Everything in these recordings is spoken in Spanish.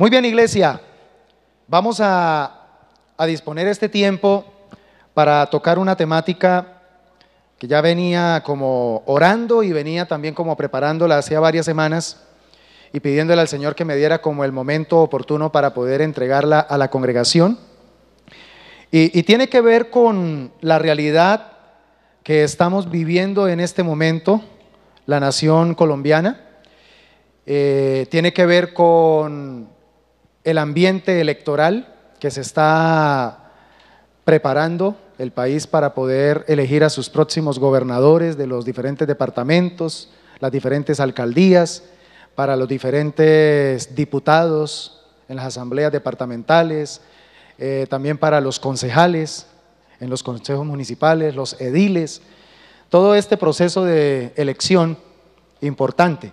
Muy bien, iglesia. Vamos a, disponer este tiempo para tocar una temática que ya venía como orando y venía también como preparándola hacía varias semanas y pidiéndole al Señor que me diera como el momento oportuno para poder entregarla a la congregación. Y, tiene que ver con la realidad que estamos viviendo en este momento, la nación colombiana. Eh, tiene que ver con el ambiente electoral que se está preparando el país para poder elegir a sus próximos gobernadores de los diferentes departamentos, las diferentes alcaldías, para los diferentes diputados en las asambleas departamentales, eh, también para los concejales en los consejos municipales, los ediles, todo este proceso de elección importante.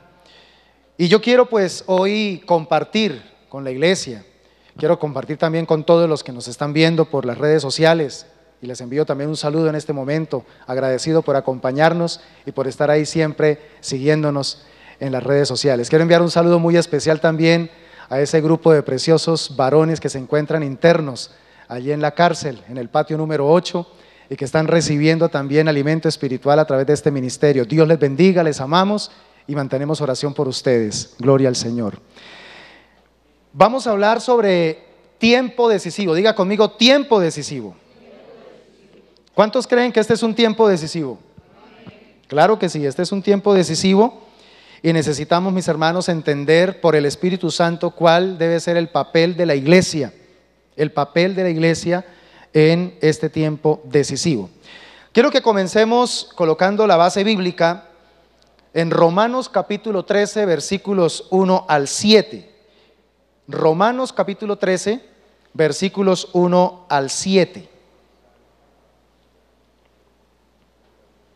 Y yo quiero pues hoy compartir con la iglesia. Quiero compartir también con todos los que nos están viendo por las redes sociales y les envío también un saludo en este momento, agradecido por acompañarnos y por estar ahí siempre siguiéndonos en las redes sociales. Quiero enviar un saludo muy especial también a ese grupo de preciosos varones que se encuentran internos allí en la cárcel, en el patio número 8, y que están recibiendo también alimento espiritual a través de este ministerio. Dios les bendiga, les amamos y mantenemos oración por ustedes. Gloria al Señor. Vamos a hablar sobre tiempo decisivo. Diga conmigo, tiempo decisivo. ¿Cuántos creen que este es un tiempo decisivo? Claro que sí, este es un tiempo decisivo y necesitamos, mis hermanos, entender por el Espíritu Santo cuál debe ser el papel de la iglesia, el papel de la iglesia en este tiempo decisivo. Quiero que comencemos colocando la base bíblica en Romanos capítulo 13, versículos 1 al 7. Romanos capítulo 13, versículos 1 al 7.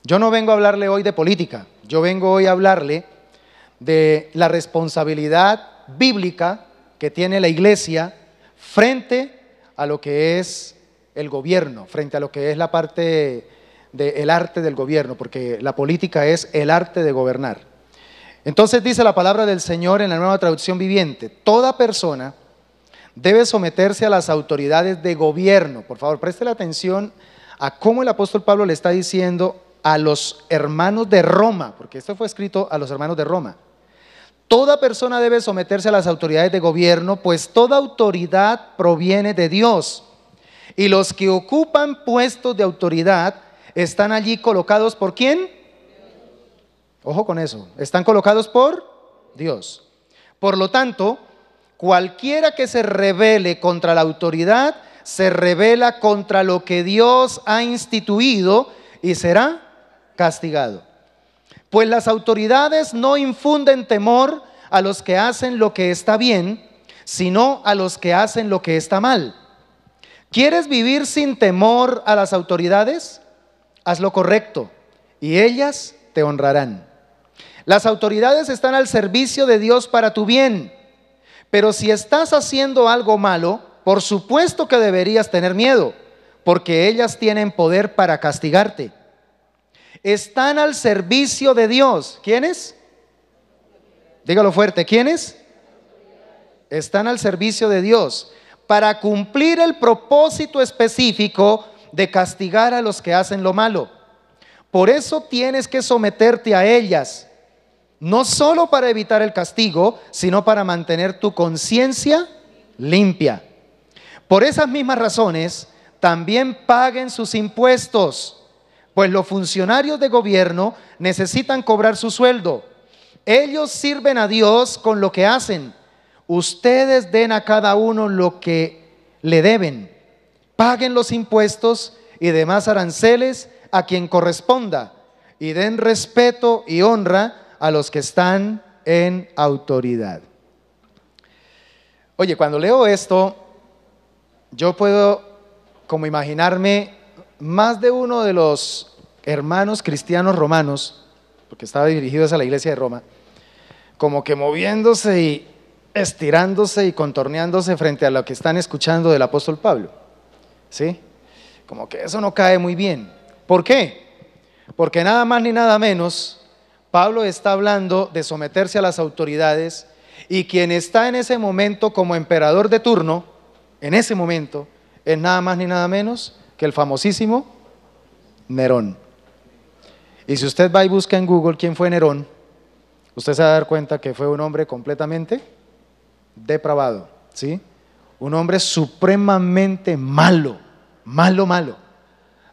Yo no vengo a hablarle hoy de política, yo vengo hoy a hablarle de la responsabilidad bíblica que tiene la iglesia frente a lo que es el gobierno, frente a lo que es la parte del arte del gobierno, porque la política es el arte de gobernar. Entonces dice la palabra del Señor en la nueva traducción viviente, toda persona debe someterse a las autoridades de gobierno. Por favor, preste la atención a cómo el apóstol Pablo le está diciendo a los hermanos de Roma, porque esto fue escrito a los hermanos de Roma. Toda persona debe someterse a las autoridades de gobierno, pues toda autoridad proviene de Dios. Y los que ocupan puestos de autoridad están allí colocados por quién? Ojo con eso. Están colocados por Dios. Por lo tanto, cualquiera que se rebele contra la autoridad, se revela contra lo que Dios ha instituido y será castigado. Pues las autoridades no infunden temor a los que hacen lo que está bien, sino a los que hacen lo que está mal. ¿Quieres vivir sin temor a las autoridades? Haz lo correcto y ellas te honrarán. Las autoridades están al servicio de Dios para tu bien, pero si estás haciendo algo malo, por supuesto que deberías tener miedo, porque ellas tienen poder para castigarte. Están al servicio de Dios. ¿Quiénes? Dígalo fuerte, ¿quiénes? Están al servicio de Dios para cumplir el propósito específico de castigar a los que hacen lo malo. Por eso tienes que someterte a ellas no solo para evitar el castigo, sino para mantener tu conciencia limpia. Por esas mismas razones, también paguen sus impuestos, pues los funcionarios de gobierno necesitan cobrar su sueldo. Ellos sirven a Dios con lo que hacen. Ustedes den a cada uno lo que le deben. Paguen los impuestos y demás aranceles a quien corresponda. Y den respeto y honra a los que están en autoridad. Oye, cuando leo esto, yo puedo como imaginarme más de uno de los hermanos cristianos romanos, porque estaba dirigido a la iglesia de Roma, como que moviéndose y estirándose y contorneándose frente a lo que están escuchando del apóstol Pablo. ¿Sí? Como que eso no cae muy bien. ¿Por qué? Porque nada más ni nada menos Pablo está hablando de someterse a las autoridades y quien está en ese momento como emperador de turno, en ese momento, es nada más ni nada menos que el famosísimo Nerón. Y si usted va y busca en Google quién fue Nerón, usted se va a dar cuenta que fue un hombre completamente depravado, ¿sí? Un hombre supremamente malo, malo, malo.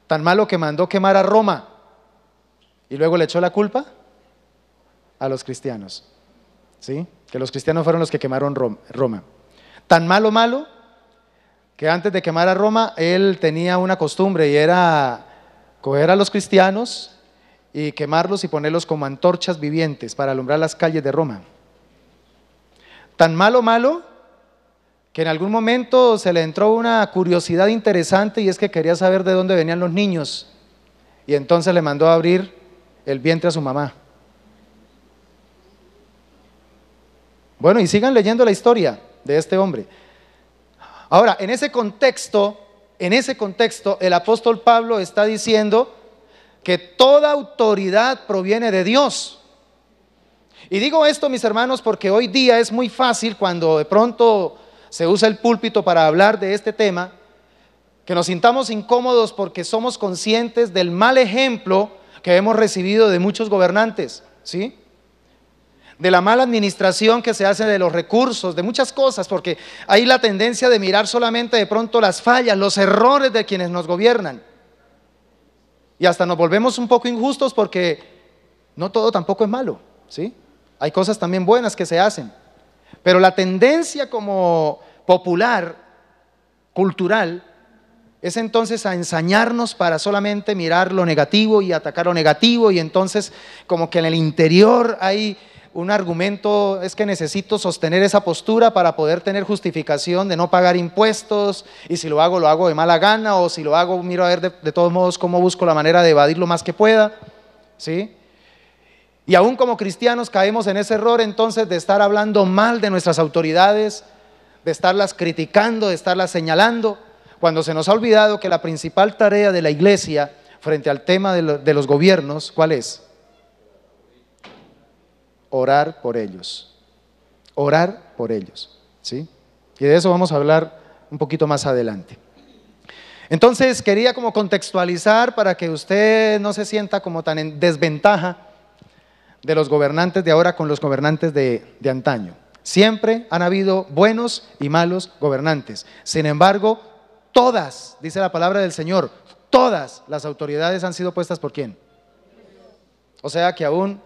Tan malo que mandó quemar a Roma y luego le echó la culpa a los cristianos. ¿Sí? Que los cristianos fueron los que quemaron Roma. Tan malo, malo, que antes de quemar a Roma, él tenía una costumbre y era coger a los cristianos y quemarlos y ponerlos como antorchas vivientes para alumbrar las calles de Roma. Tan malo, malo, que en algún momento se le entró una curiosidad interesante y es que quería saber de dónde venían los niños. Y entonces le mandó a abrir el vientre a su mamá. Bueno, y sigan leyendo la historia de este hombre. Ahora, en ese contexto, en ese contexto, el apóstol Pablo está diciendo que toda autoridad proviene de Dios. Y digo esto, mis hermanos, porque hoy día es muy fácil cuando de pronto se usa el púlpito para hablar de este tema, que nos sintamos incómodos porque somos conscientes del mal ejemplo que hemos recibido de muchos gobernantes, ¿sí? de la mala administración que se hace de los recursos, de muchas cosas, porque hay la tendencia de mirar solamente de pronto las fallas, los errores de quienes nos gobiernan. Y hasta nos volvemos un poco injustos porque no todo tampoco es malo, ¿sí? Hay cosas también buenas que se hacen. Pero la tendencia como popular, cultural, es entonces a ensañarnos para solamente mirar lo negativo y atacar lo negativo y entonces como que en el interior hay un argumento es que necesito sostener esa postura para poder tener justificación de no pagar impuestos y si lo hago, lo hago de mala gana o si lo hago, miro a ver de, todos modos cómo busco la manera de evadir lo más que pueda. ¿Sí? Y aún como cristianos caemos en ese error entonces de estar hablando mal de nuestras autoridades, de estarlas criticando, de estarlas señalando, cuando se nos ha olvidado que la principal tarea de la iglesia frente al tema de los gobiernos, ¿cuál es? orar por ellos. Orar por ellos, ¿sí? Y de eso vamos a hablar un poquito más adelante. Entonces, quería como contextualizar para que usted no se sienta como tan en desventaja de los gobernantes de ahora con los gobernantes de, de antaño. Siempre han habido buenos y malos gobernantes. Sin embargo, todas, dice la palabra del Señor, todas las autoridades han sido puestas por quién. O sea que aún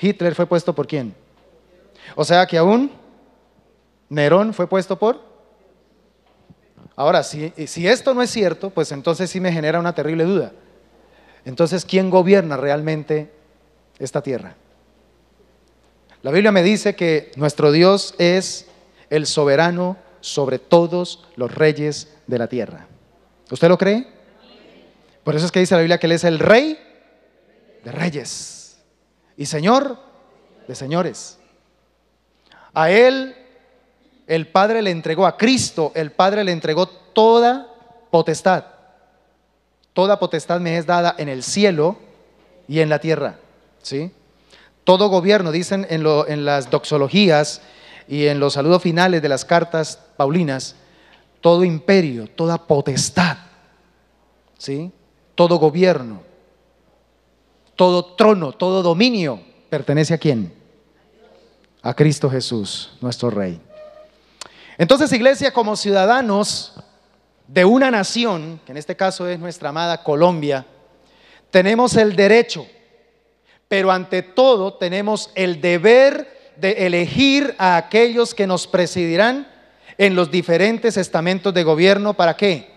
Hitler fue puesto por quién? O sea que aún Nerón fue puesto por... Ahora, si, esto no es cierto, pues entonces sí me genera una terrible duda. Entonces, ¿quién gobierna realmente esta tierra? La Biblia me dice que nuestro Dios es el soberano sobre todos los reyes de la tierra. ¿Usted lo cree? Por eso es que dice la Biblia que Él es el rey de reyes y Señor de señores. A Él el Padre le entregó, a Cristo el Padre le entregó toda potestad. Toda potestad me es dada en el cielo y en la tierra. ¿sí? Todo gobierno, dicen en, las doxologías y en los saludos finales de las cartas paulinas, todo imperio, toda potestad, ¿sí? todo gobierno, todo trono, todo dominio pertenece a quién? A Cristo Jesús, nuestro Rey. Entonces, iglesia, como ciudadanos de una nación, que en este caso es nuestra amada Colombia, tenemos el derecho, pero ante todo tenemos el deber de elegir a aquellos que nos presidirán en los diferentes estamentos de gobierno. ¿Para qué?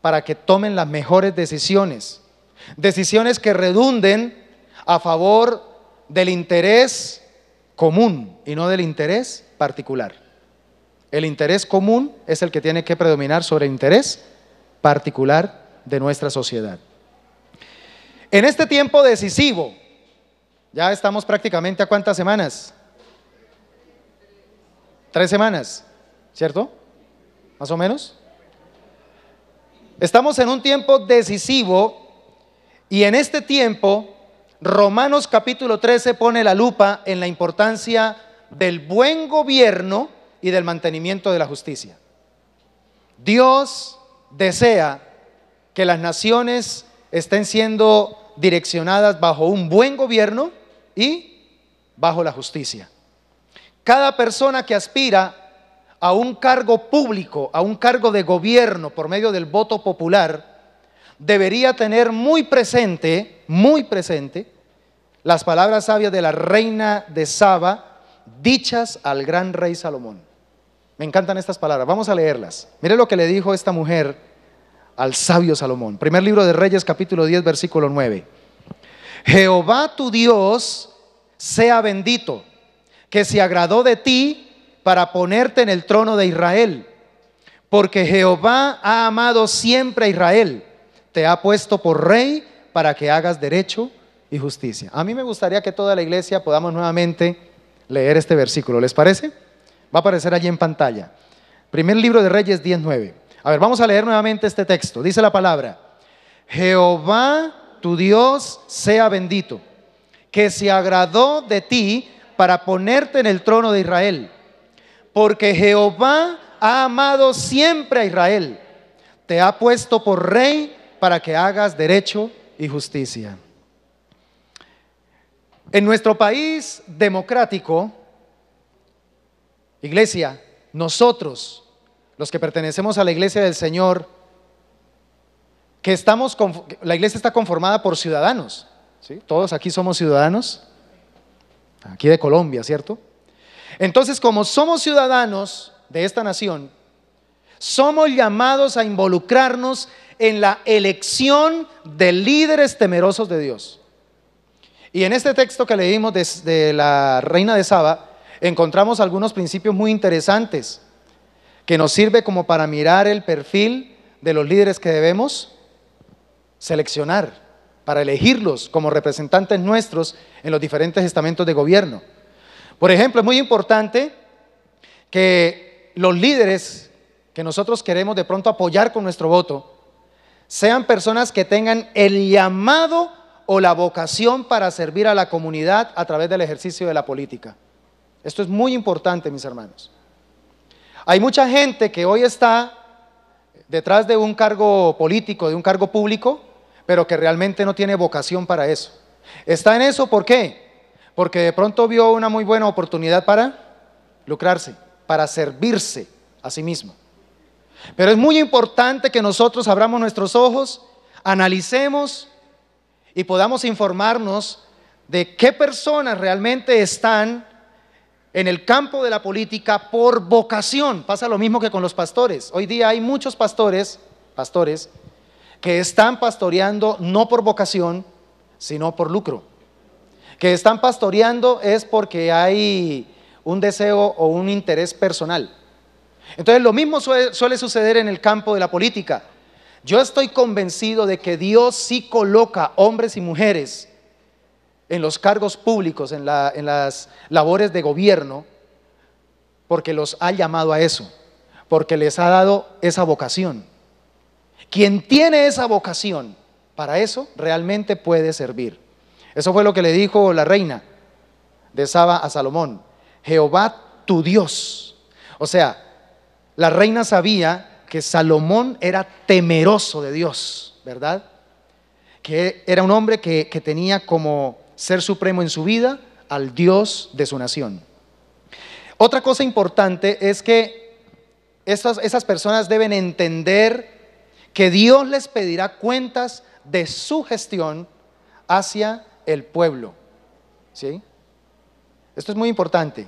Para que tomen las mejores decisiones Decisiones que redunden a favor del interés común y no del interés particular. El interés común es el que tiene que predominar sobre el interés particular de nuestra sociedad. En este tiempo decisivo, ya estamos prácticamente a cuántas semanas? Tres semanas, ¿cierto? Más o menos. Estamos en un tiempo decisivo y en este tiempo, Romanos capítulo 13 pone la lupa en la importancia del buen gobierno y del mantenimiento de la justicia. Dios desea que las naciones estén siendo direccionadas bajo un buen gobierno y bajo la justicia. Cada persona que aspira a un cargo público, a un cargo de gobierno por medio del voto popular, debería tener muy presente, muy presente, las palabras sabias de la reina de Saba, dichas al gran rey Salomón. Me encantan estas palabras, vamos a leerlas. Mire lo que le dijo esta mujer al sabio Salomón. Primer libro de Reyes, capítulo 10, versículo 9. Jehová tu Dios sea bendito, que se agradó de ti para ponerte en el trono de Israel, porque Jehová ha amado siempre a Israel te ha puesto por rey para que hagas derecho y justicia. A mí me gustaría que toda la iglesia podamos nuevamente leer este versículo, ¿les parece? Va a aparecer allí en pantalla. Primer libro de Reyes 19 A ver, vamos a leer nuevamente este texto. Dice la palabra, Jehová tu Dios sea bendito, que se agradó de ti para ponerte en el trono de Israel, porque Jehová ha amado siempre a Israel, te ha puesto por rey para que hagas derecho y justicia. En nuestro país democrático, iglesia, nosotros, los que pertenecemos a la iglesia del Señor, que estamos, la iglesia está conformada por ciudadanos, ¿sí? todos aquí somos ciudadanos, aquí de Colombia, ¿cierto? Entonces, como somos ciudadanos de esta nación, somos llamados a involucrarnos en la elección de líderes temerosos de Dios. Y en este texto que leímos desde la reina de Saba, encontramos algunos principios muy interesantes que nos sirve como para mirar el perfil de los líderes que debemos seleccionar para elegirlos como representantes nuestros en los diferentes estamentos de gobierno. Por ejemplo, es muy importante que los líderes que nosotros queremos de pronto apoyar con nuestro voto, sean personas que tengan el llamado o la vocación para servir a la comunidad a través del ejercicio de la política. Esto es muy importante, mis hermanos. Hay mucha gente que hoy está detrás de un cargo político, de un cargo público, pero que realmente no tiene vocación para eso. Está en eso, ¿por qué? Porque de pronto vio una muy buena oportunidad para lucrarse, para servirse a sí mismo. Pero es muy importante que nosotros abramos nuestros ojos, analicemos y podamos informarnos de qué personas realmente están en el campo de la política por vocación. Pasa lo mismo que con los pastores. Hoy día hay muchos pastores, pastores, que están pastoreando no por vocación, sino por lucro. Que están pastoreando es porque hay un deseo o un interés personal. Entonces lo mismo suele, suceder en el campo de la política. Yo estoy convencido de que Dios sí coloca hombres y mujeres en los cargos públicos, en, en, las labores de gobierno, porque los ha llamado a eso, porque les ha dado esa vocación. Quien tiene esa vocación para eso realmente puede servir. Eso fue lo que le dijo la reina de Saba a Salomón, Jehová tu Dios. O sea, la reina sabía que Salomón era temeroso de Dios, ¿verdad? Que era un hombre que, que tenía como ser supremo en su vida al Dios de su nación. Otra cosa importante es que estas, esas personas deben entender que Dios les pedirá cuentas de su gestión hacia el pueblo. ¿Sí? Esto es muy importante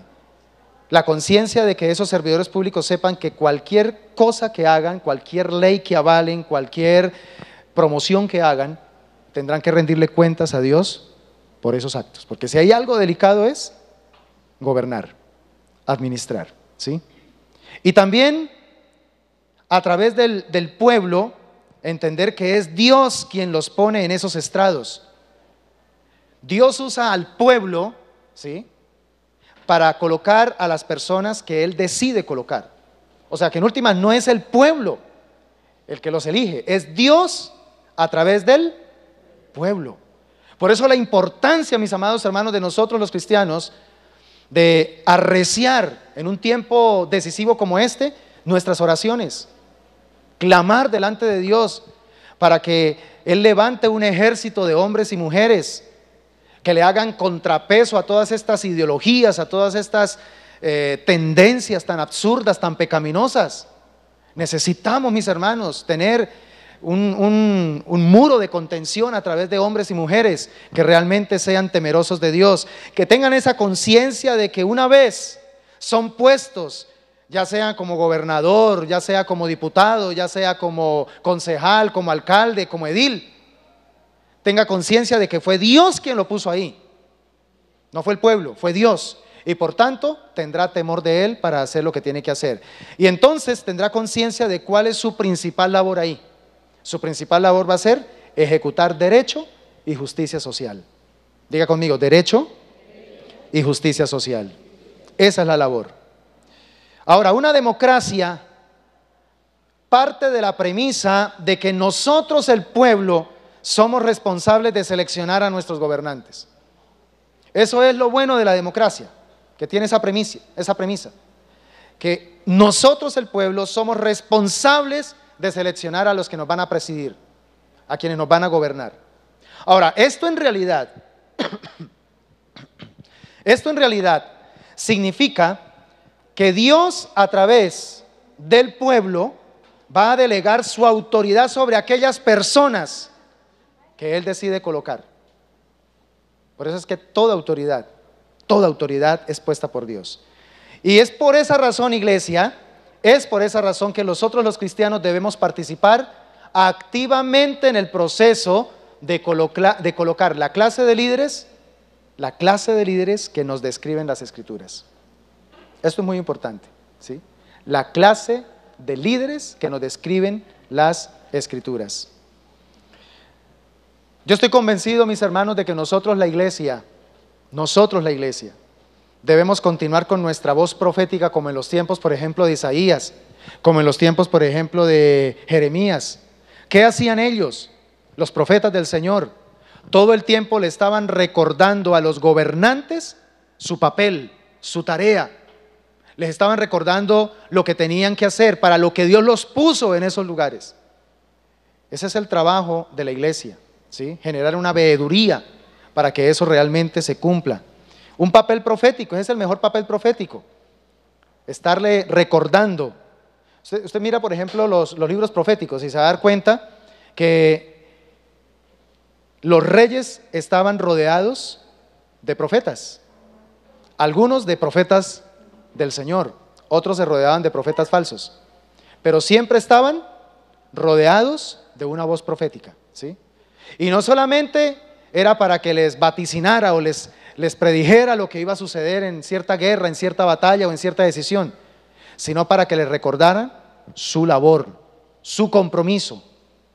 la conciencia de que esos servidores públicos sepan que cualquier cosa que hagan, cualquier ley que avalen, cualquier promoción que hagan, tendrán que rendirle cuentas a Dios por esos actos. Porque si hay algo delicado es gobernar, administrar. ¿sí? Y también a través del, pueblo entender que es Dios quien los pone en esos estrados. Dios usa al pueblo, ¿sí? para colocar a las personas que Él decide colocar. O sea que en última no es el pueblo el que los elige, es Dios a través del pueblo. Por eso la importancia, mis amados hermanos, de nosotros los cristianos, de arreciar en un tiempo decisivo como este nuestras oraciones, clamar delante de Dios para que Él levante un ejército de hombres y mujeres que le hagan contrapeso a todas estas ideologías, a todas estas eh, tendencias tan absurdas, tan pecaminosas. Necesitamos, mis hermanos, tener un, un, muro de contención a través de hombres y mujeres que realmente sean temerosos de Dios, que tengan esa conciencia de que una vez son puestos, ya sea como gobernador, ya sea como diputado, ya sea como concejal, como alcalde, como edil, tenga conciencia de que fue Dios quien lo puso ahí. No fue el pueblo, fue Dios. Y por tanto tendrá temor de Él para hacer lo que tiene que hacer. Y entonces tendrá conciencia de cuál es su principal labor ahí. Su principal labor va a ser ejecutar derecho y justicia social. Diga conmigo, derecho y justicia social. Esa es la labor. Ahora, una democracia parte de la premisa de que nosotros, el pueblo, somos responsables de seleccionar a nuestros gobernantes. Eso es lo bueno de la democracia, que tiene esa premisa, esa premisa, que nosotros el pueblo somos responsables de seleccionar a los que nos van a presidir, a quienes nos van a gobernar. Ahora, esto en realidad esto en realidad significa que Dios a través del pueblo va a delegar su autoridad sobre aquellas personas que Él decide colocar. Por eso es que toda autoridad, toda autoridad es puesta por Dios. Y es por esa razón, iglesia, es por esa razón que nosotros los cristianos debemos participar activamente en el proceso de, de, colocar la clase de líderes, la clase de líderes que nos describen las escrituras. Esto es muy importante, ¿sí? La clase de líderes que nos describen las escrituras. Yo estoy convencido, mis hermanos, de que nosotros la iglesia, nosotros la iglesia, debemos continuar con nuestra voz profética como en los tiempos, por ejemplo, de Isaías, como en los tiempos, por ejemplo, de Jeremías. ¿Qué hacían ellos, los profetas del Señor? Todo el tiempo le estaban recordando a los gobernantes su papel, su tarea. Les estaban recordando lo que tenían que hacer, para lo que Dios los puso en esos lugares. Ese es el trabajo de la iglesia generar una veeduría para que eso realmente se cumpla. Un papel profético, ese es el mejor papel profético, estarle recordando. Usted, mira, por ejemplo, los, los, libros proféticos y se va a dar cuenta que los reyes estaban rodeados de profetas, algunos de profetas del Señor, otros se rodeaban de profetas falsos, pero siempre estaban rodeados de una voz profética, ¿sí? Y no solamente era para que les vaticinara o les, les predijera lo que iba a suceder en cierta guerra, en cierta batalla o en cierta decisión, sino para que les recordara su labor, su compromiso.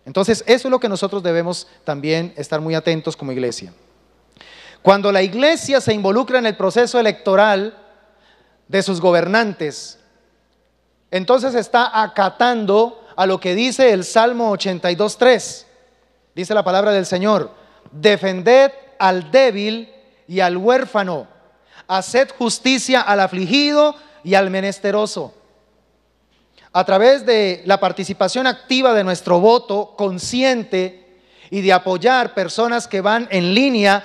Entonces, eso es lo que nosotros debemos también estar muy atentos como iglesia. Cuando la iglesia se involucra en el proceso electoral de sus gobernantes, entonces está acatando a lo que dice el Salmo 82.3. Dice la palabra del Señor, defended al débil y al huérfano, haced justicia al afligido y al menesteroso. A través de la participación activa de nuestro voto consciente y de apoyar personas que van en línea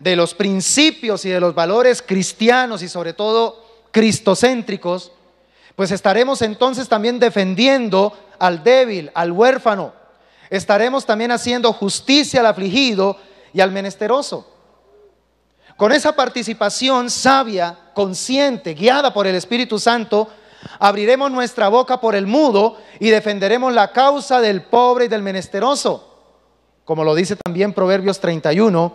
de los principios y de los valores cristianos y sobre todo cristocéntricos, pues estaremos entonces también defendiendo al débil, al huérfano, estaremos también haciendo justicia al afligido y al menesteroso. Con esa participación sabia, consciente, guiada por el Espíritu Santo, abriremos nuestra boca por el mudo y defenderemos la causa del pobre y del menesteroso, como lo dice también Proverbios 31,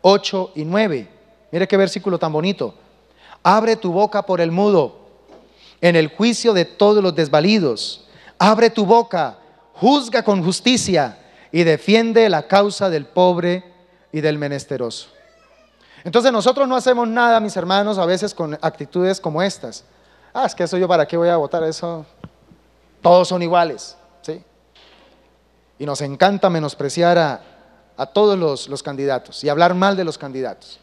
8 y 9. Mire qué versículo tan bonito. Abre tu boca por el mudo en el juicio de todos los desvalidos. Abre tu boca juzga con justicia y defiende la causa del pobre y del menesteroso. Entonces nosotros no hacemos nada, mis hermanos, a veces con actitudes como estas. Ah, es que eso yo para qué voy a votar eso. Todos son iguales, ¿sí? Y nos encanta menospreciar a, todos los candidatos y hablar mal de los candidatos.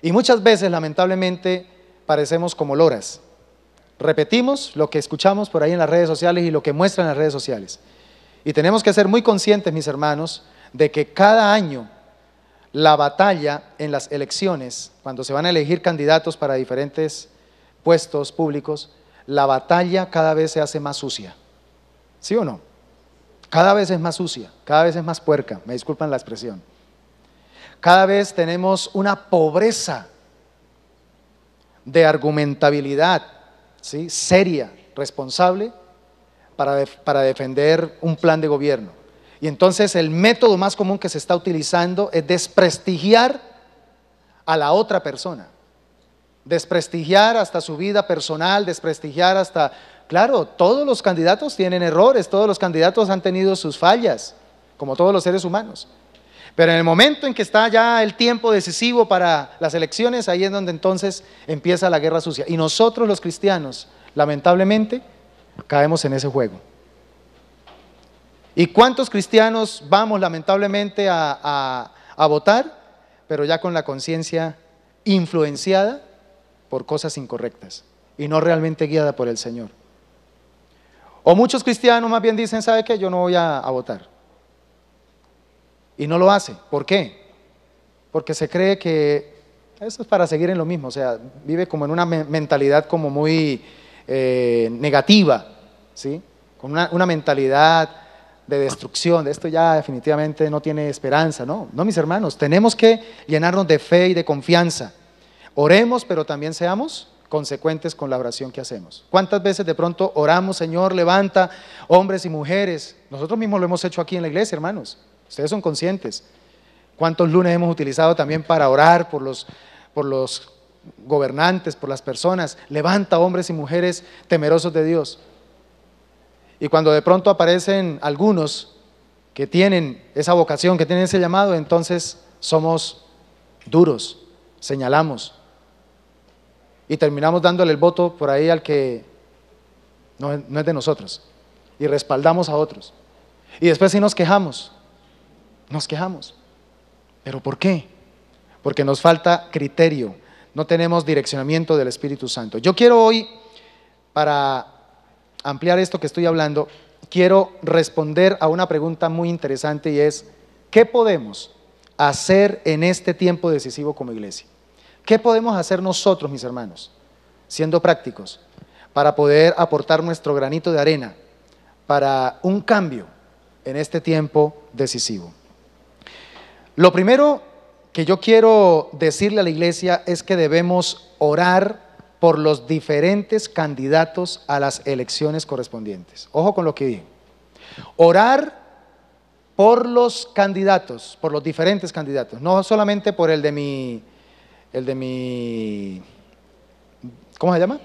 Y muchas veces, lamentablemente, parecemos como loras. Repetimos lo que escuchamos por ahí en las redes sociales y lo que muestran las redes sociales. Y tenemos que ser muy conscientes, mis hermanos, de que cada año la batalla en las elecciones, cuando se van a elegir candidatos para diferentes puestos públicos, la batalla cada vez se hace más sucia. ¿Sí o no? Cada vez es más sucia, cada vez es más puerca, me disculpan la expresión. Cada vez tenemos una pobreza de argumentabilidad seria, responsable, para, para defender un plan de gobierno. Y entonces el método más común que se está utilizando es desprestigiar a la otra persona, desprestigiar hasta su vida personal, desprestigiar hasta... Claro, todos los candidatos tienen errores, todos los candidatos han tenido sus fallas, como todos los seres humanos. Pero en el momento en que está ya el tiempo decisivo para las elecciones, ahí es donde entonces empieza la guerra sucia. Y nosotros los cristianos, lamentablemente, caemos en ese juego. ¿Y cuántos cristianos vamos lamentablemente a, votar, pero ya con la conciencia influenciada por cosas incorrectas y no realmente guiada por el Señor? O muchos cristianos más bien dicen, ¿sabe qué? Yo no voy a votar y no lo hace. ¿Por qué? Porque se cree que eso es para seguir en lo mismo, o sea, vive como en una mentalidad como muy eh, negativa, ¿sí? Con una, una mentalidad de destrucción, de esto ya definitivamente no tiene esperanza, ¿no? No, mis hermanos, tenemos que llenarnos de fe y de confianza. Oremos, pero también seamos consecuentes con la oración que hacemos. ¿Cuántas veces de pronto oramos, Señor, levanta hombres y mujeres? Nosotros mismos lo hemos hecho aquí en la iglesia, hermanos. Ustedes son conscientes. ¿Cuántos lunes hemos utilizado también para orar por los, por los gobernantes, por las personas? Levanta hombres y mujeres temerosos de Dios. Y cuando de pronto aparecen algunos que tienen esa vocación, que tienen ese llamado, entonces somos duros, señalamos. Y terminamos dándole el voto por ahí al que no, no es de nosotros. Y respaldamos a otros. Y después sí nos quejamos. Nos quejamos. ¿Pero por qué? Porque nos falta criterio, no tenemos direccionamiento del Espíritu Santo. Yo quiero hoy, para ampliar esto que estoy hablando, quiero responder a una pregunta muy interesante y es, ¿qué podemos hacer en este tiempo decisivo como iglesia? ¿Qué podemos hacer nosotros, mis hermanos, siendo prácticos, para poder aportar nuestro granito de arena para un cambio en este tiempo decisivo? Lo primero que yo quiero decirle a la iglesia es que debemos orar por los diferentes candidatos a las elecciones correspondientes. Ojo con lo que dije. Orar por los candidatos, por los diferentes candidatos, no solamente por el de mi, el de mi, ¿cómo se llama?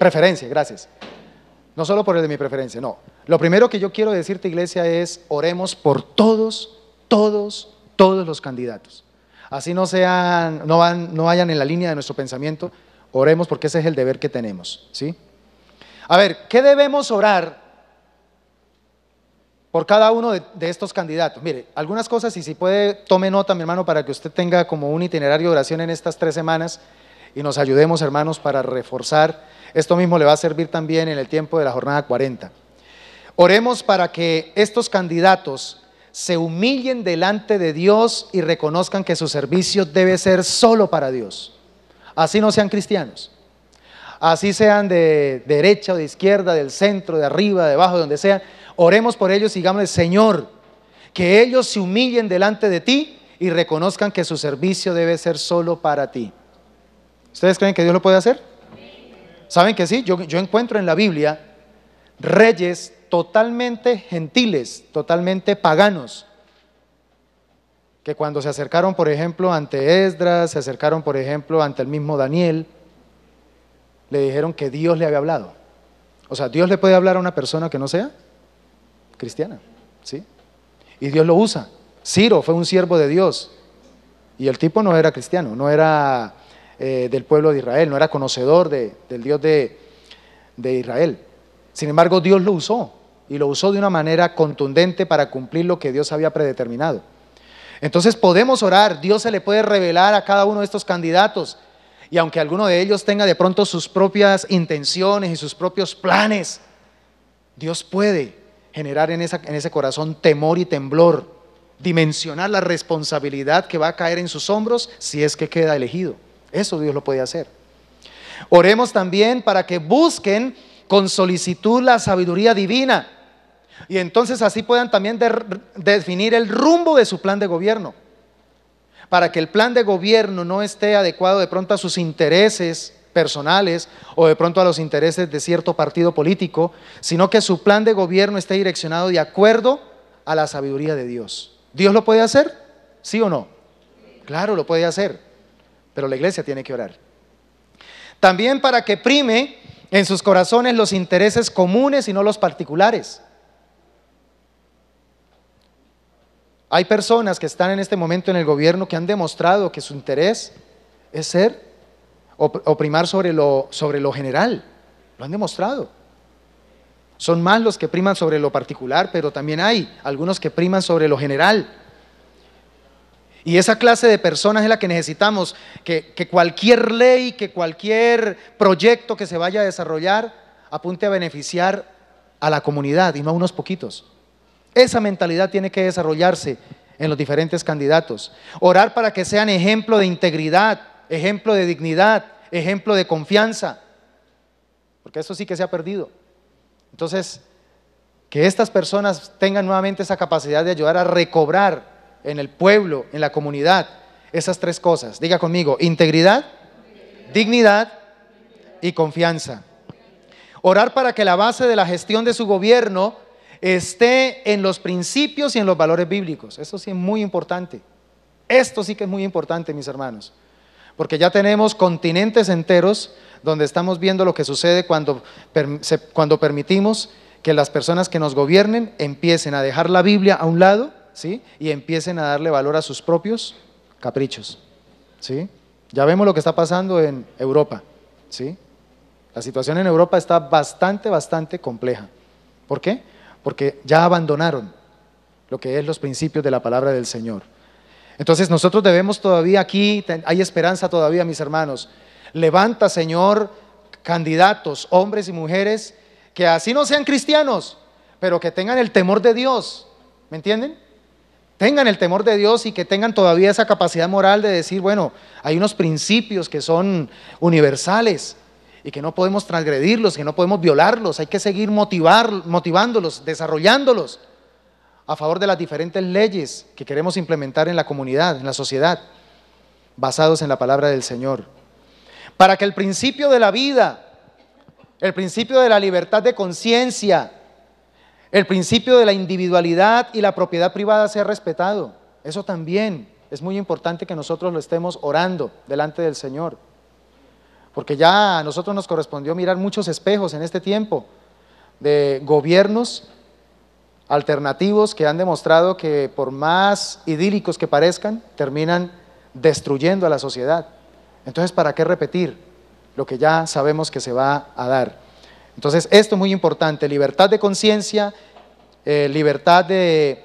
Preferencia, gracias. No solo por el de mi preferencia, no. Lo primero que yo quiero decirte, iglesia, es oremos por todos, todos, todos los candidatos. Así no, sean, no, van, no vayan en la línea de nuestro pensamiento, oremos porque ese es el deber que tenemos. ¿sí? A ver, ¿qué debemos orar por cada uno de, de, estos candidatos. Mire, algunas cosas, y si puede, tome nota, mi hermano, para que usted tenga como un itinerario de oración en estas tres semanas y nos ayudemos, hermanos, para reforzar. Esto mismo le va a servir también en el tiempo de la jornada 40. Oremos para que estos candidatos se humillen delante de Dios y reconozcan que su servicio debe ser solo para Dios. Así no sean cristianos. Así sean de derecha o de izquierda, del centro, de arriba, de abajo, de donde sea. Oremos por ellos y digamos: Señor, que ellos se humillen delante de ti y reconozcan que su servicio debe ser solo para ti. ¿Ustedes creen que Dios lo puede hacer? ¿Saben que sí? yo encuentro en la Biblia reyes totalmente gentiles, totalmente paganos, que cuando se acercaron, por ejemplo, ante Esdras, se acercaron, por ejemplo, ante el mismo Daniel, le dijeron que Dios le había hablado. O sea, Dios le puede hablar a una persona que no sea cristiana, ¿sí? Y Dios lo usa. Ciro fue un siervo de Dios y el tipo no era cristiano, no era eh, del pueblo de Israel, no era conocedor del Dios de Israel. Sin embargo, Dios lo usó y lo usó de una manera contundente para cumplir lo que Dios había predeterminado. Entonces podemos orar, Dios se le puede revelar a cada uno de estos candidatos y aunque alguno de ellos tenga de pronto sus propias intenciones y sus propios planes, Dios puede generar en, ese corazón temor y temblor, dimensionar la responsabilidad que va a caer en sus hombros si es que queda elegido. Eso Dios lo puede hacer. Oremos también para que busquen con solicitud la sabiduría divina. Y entonces así puedan también definir el rumbo de su plan de gobierno. Para que el plan de gobierno no esté adecuado de pronto a sus intereses personales o de pronto a los intereses de cierto partido político, sino que su plan de gobierno esté direccionado de acuerdo a la sabiduría de Dios. ¿Dios lo puede hacer? ¿Sí o no? Claro, lo puede hacer, pero la iglesia tiene que orar. También para que prime en sus corazones los intereses comunes y no los particulares. Hay personas que están en este momento en el gobierno que han demostrado que su interés es ser o primar sobre lo, sobre lo general. Lo han demostrado. Son más los que priman sobre lo particular, pero también hay algunos que priman sobre lo general. Y esa clase de personas es la que necesitamos, que, cualquier ley, que cualquier proyecto que se vaya a desarrollar apunte a beneficiar a la comunidad y no a unos poquitos. Esa mentalidad tiene que desarrollarse en los diferentes candidatos. Orar para que sean ejemplo de integridad, ejemplo de dignidad, ejemplo de confianza, porque eso sí que se ha perdido. Entonces, que estas personas tengan nuevamente esa capacidad de ayudar a recobrar en el pueblo, en la comunidad. Esas tres cosas. Diga conmigo, integridad, dignidad y confianza. Orar para que la base de la gestión de su gobierno esté en los principios y en los valores bíblicos. Eso sí es muy importante. Esto sí que es muy importante, mis hermanos. Porque ya tenemos continentes enteros donde estamos viendo lo que sucede cuando, cuando permitimos que las personas que nos gobiernen empiecen a dejar la Biblia a un lado ¿sí? Y empiecen a darle valor a sus propios caprichos, ¿sí? Ya vemos lo que está pasando en Europa, ¿sí? La situación en Europa está bastante, bastante compleja. ¿Por qué? Porque ya abandonaron lo que es los principios de la palabra del Señor. Entonces nosotros debemos todavía aquí, hay esperanza todavía, mis hermanos. Levanta, Señor, candidatos, hombres y mujeres, que así no sean cristianos, pero que tengan el temor de Dios. ¿Me entienden? tengan el temor de Dios y que tengan todavía esa capacidad moral de decir, bueno, hay unos principios que son universales y que no podemos transgredirlos, que no podemos violarlos, hay que seguir motivándolos, desarrollándolos a favor de las diferentes leyes que queremos implementar en la comunidad, en la sociedad, basados en la palabra del Señor. Para que el principio de la vida, el principio de la libertad de conciencia, el principio de la individualidad y la propiedad privada sea respetado. Eso también es muy importante que nosotros lo estemos orando delante del Señor. Porque ya a nosotros nos correspondió mirar muchos espejos en este tiempo de gobiernos alternativos que han demostrado que por más idílicos que parezcan, terminan destruyendo a la sociedad. Entonces, ¿para qué repetir lo que ya sabemos que se va a dar? Entonces, esto es muy importante, libertad de conciencia, eh, libertad de,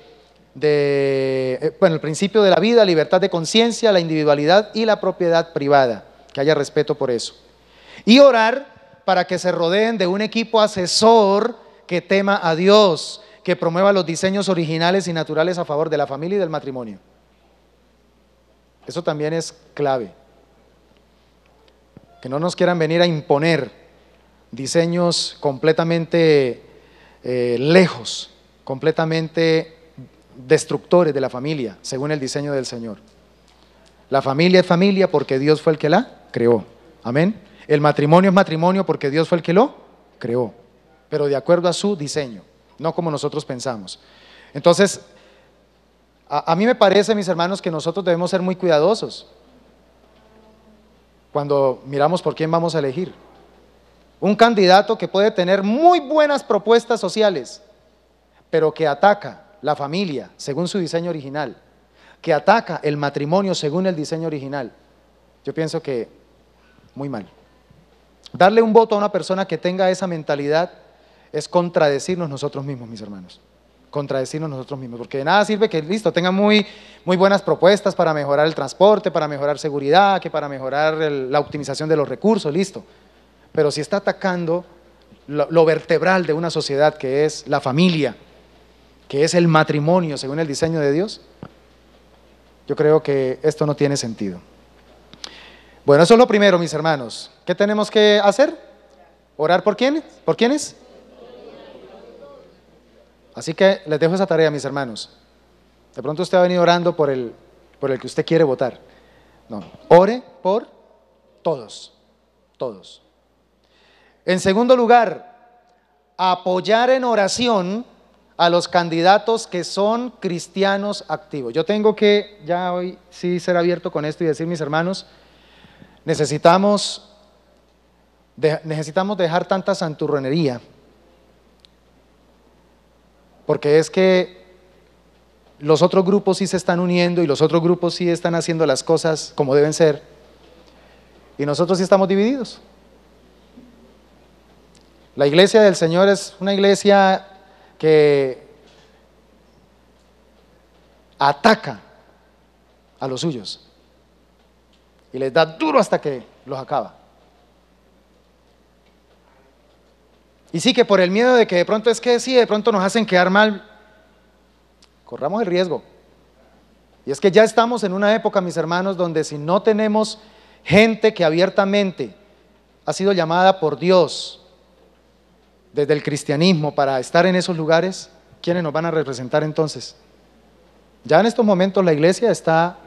eh, bueno, el principio de la vida, libertad de conciencia, la individualidad y la propiedad privada, que haya respeto por eso. Y orar para que se rodeen de un equipo asesor que tema a Dios, que promueva los diseños originales y naturales a favor de la familia y del matrimonio. Eso también es clave. Que no nos quieran venir a imponer diseños completamente eh, lejos, completamente destructores de la familia, según el diseño del Señor. La familia es familia porque Dios fue el que la creó. Amén. El matrimonio es matrimonio porque Dios fue el que lo creó, pero de acuerdo a su diseño, no como nosotros pensamos. Entonces, a mí me parece, mis hermanos, que nosotros debemos ser muy cuidadosos cuando miramos por quién vamos a elegir. Un candidato que puede tener muy buenas propuestas sociales, pero que ataca la familia según su diseño original, que ataca el matrimonio según el diseño original. Yo pienso que muy mal. Darle un voto a una persona que tenga esa mentalidad es contradecirnos nosotros mismos, mis hermanos. Contradecirnos nosotros mismos, porque de nada sirve que, listo, tenga muy, muy buenas propuestas para mejorar el transporte, para mejorar seguridad, que para mejorar la optimización de los recursos, listo pero si está atacando lo, vertebral de una sociedad que es la familia, que es el matrimonio según el diseño de Dios, yo creo que esto no tiene sentido. Bueno, eso es lo primero, mis hermanos. ¿Qué tenemos que hacer? ¿Orar por quién? ¿Por quiénes? Así que les dejo esa tarea, mis hermanos. De pronto usted ha venido orando por el, por el que usted quiere votar. No, ore por todos, todos. En segundo lugar, apoyar en oración a los candidatos que son cristianos activos. Yo tengo que ya hoy sí ser abierto con esto y decir, mis hermanos, necesitamos, necesitamos dejar tanta santurronería, porque es que los otros grupos sí se están uniendo y los otros grupos sí están haciendo las cosas como deben ser, y nosotros sí estamos divididos. La iglesia del Señor es una iglesia que ataca a los suyos y les da duro hasta que los acaba. Y sí que por el miedo de que de pronto es que sí, de pronto nos hacen quedar mal, corramos el riesgo. Y es que ya estamos en una época, mis hermanos, donde si no tenemos gente que abiertamente ha sido llamada por Dios desde el cristianismo para estar en esos lugares, ¿quiénes nos van a representar entonces? Ya en estos momentos la iglesia está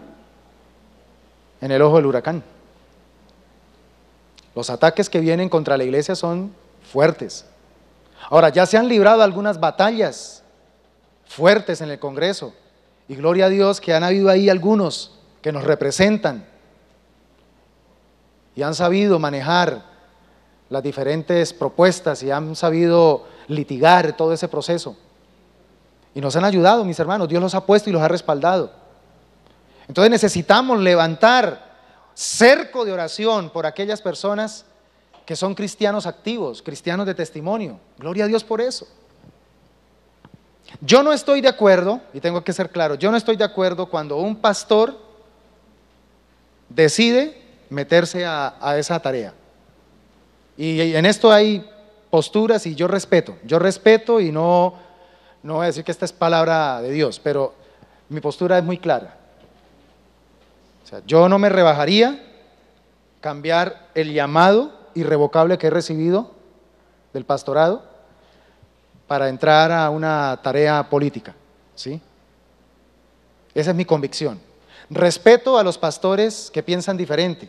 en el ojo del huracán. Los ataques que vienen contra la iglesia son fuertes. Ahora, ya se han librado algunas batallas fuertes en el Congreso. Y gloria a Dios que han habido ahí algunos que nos representan y han sabido manejar las diferentes propuestas y han sabido litigar todo ese proceso. Y nos han ayudado, mis hermanos, Dios los ha puesto y los ha respaldado. Entonces necesitamos levantar cerco de oración por aquellas personas que son cristianos activos, cristianos de testimonio. Gloria a Dios por eso. Yo no estoy de acuerdo, y tengo que ser claro, yo no estoy de acuerdo cuando un pastor decide meterse a, a esa tarea. Y en esto hay posturas y yo respeto, yo respeto y no, no voy a decir que esta es palabra de Dios, pero mi postura es muy clara. O sea, yo no me rebajaría cambiar el llamado irrevocable que he recibido del pastorado para entrar a una tarea política, ¿sí? Esa es mi convicción. Respeto a los pastores que piensan diferente.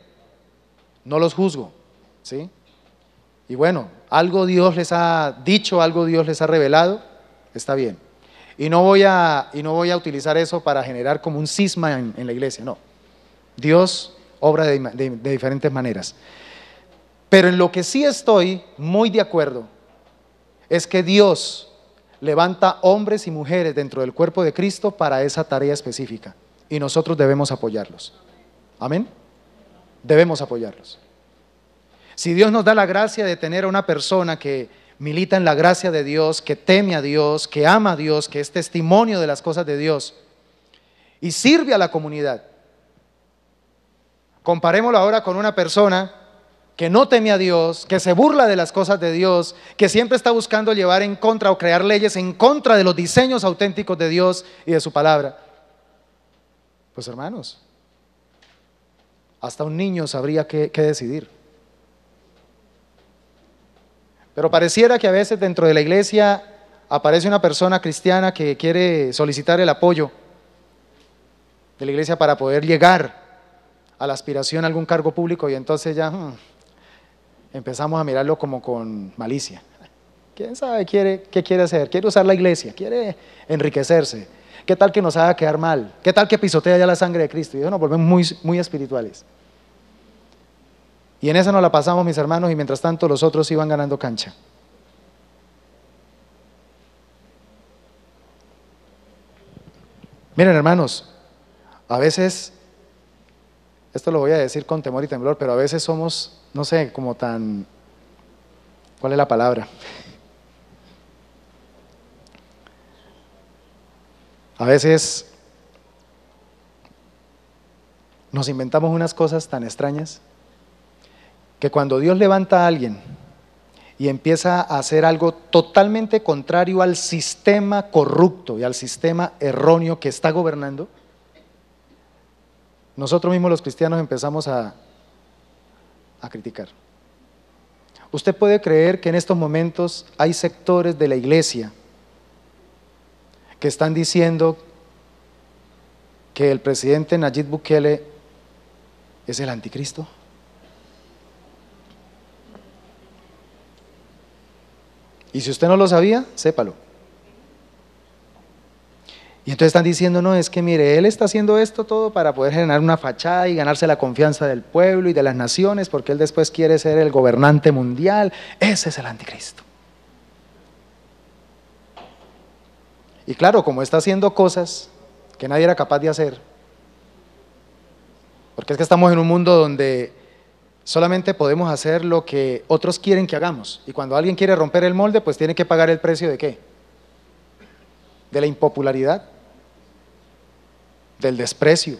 No los juzgo, ¿sí? Y bueno, algo Dios les ha dicho, algo Dios les ha revelado, está bien. Y no voy a, y no voy a utilizar eso para generar como un cisma en, la iglesia, no. Dios obra de diferentes maneras. Pero en lo que sí estoy muy de acuerdo es que Dios levanta hombres y mujeres dentro del cuerpo de Cristo para esa tarea específica y nosotros debemos apoyarlos. Amén. Debemos apoyarlos. Si Dios nos da la gracia de tener a una persona que milita en la gracia de Dios, que teme a Dios, que ama a Dios, que es testimonio de las cosas de Dios y sirve a la comunidad. Comparémoslo ahora con una persona que no teme a Dios, que se burla de las cosas de Dios, que siempre está buscando llevar en contra o crear leyes en contra de los diseños auténticos de Dios y de su palabra. Pues hermanos, hasta un niño sabría qué, qué decidir. Pero pareciera que a veces dentro de la iglesia aparece una persona cristiana que quiere solicitar el apoyo de la iglesia para poder llegar a la aspiración a algún cargo público y entonces ya hmm, empezamos a mirarlo como con malicia. ¿Quién sabe qué quiere hacer? Quiere usar la iglesia, quiere enriquecerse. ¿Qué tal que nos haga quedar mal? ¿Qué tal que pisotea ya la sangre de Cristo? Y eso nos volvemos muy espirituales. Y en esa nos la pasamos, mis hermanos, y mientras tanto los otros iban ganando cancha. Miren, hermanos, a veces, esto lo voy a decir con temor y temblor, pero a veces somos, no sé, como tan, ¿cuál es la palabra? A veces nos inventamos unas cosas tan extrañas que cuando Dios levanta a alguien y empieza a hacer algo totalmente contrario al sistema corrupto y al sistema erróneo que está gobernando, nosotros mismos los cristianos empezamos a, a criticar. Usted puede creer que en estos momentos hay sectores de la iglesia que están diciendo que el presidente Nayib Bukele es el anticristo. Y si usted no lo sabía, sépalo. Y entonces están diciendo, no, es que mire, él está haciendo esto todo para poder generar una fachada y ganarse la confianza del pueblo y de las naciones, porque él después quiere ser el gobernante mundial. Ese es el anticristo. Y claro, como está haciendo cosas que nadie era capaz de hacer, porque es que estamos en un mundo donde solamente podemos hacer lo que otros quieren que hagamos. Y cuando alguien quiere romper el molde, pues tiene que pagar el precio de qué? De la impopularidad, del desprecio,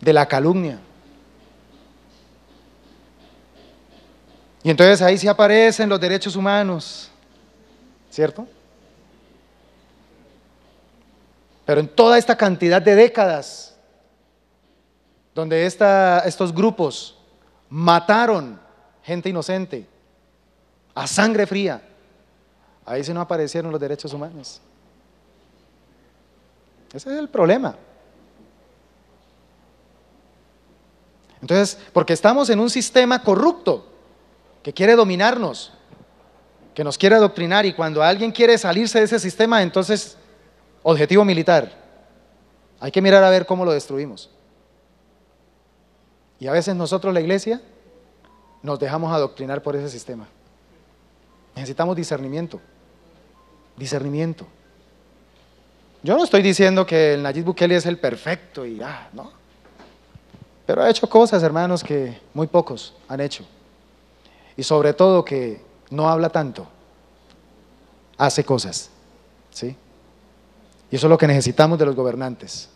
de la calumnia. Y entonces ahí sí aparecen los derechos humanos, ¿cierto? Pero en toda esta cantidad de décadas donde estos grupos mataron gente inocente a sangre fría. Ahí sí no aparecieron los derechos humanos. Ese es el problema. Entonces, porque estamos en un sistema corrupto que quiere dominarnos, que nos quiere adoctrinar y cuando alguien quiere salirse de ese sistema, entonces, objetivo militar. Hay que mirar a ver cómo lo destruimos. Y a veces nosotros, la iglesia, nos dejamos adoctrinar por ese sistema. Necesitamos discernimiento. Discernimiento. Yo no estoy diciendo que el Nayib Bukele es el perfecto y ya, ah, no. Pero ha hecho cosas, hermanos, que muy pocos han hecho. Y sobre todo que no habla tanto, hace cosas. ¿Sí? Y eso es lo que necesitamos de los gobernantes.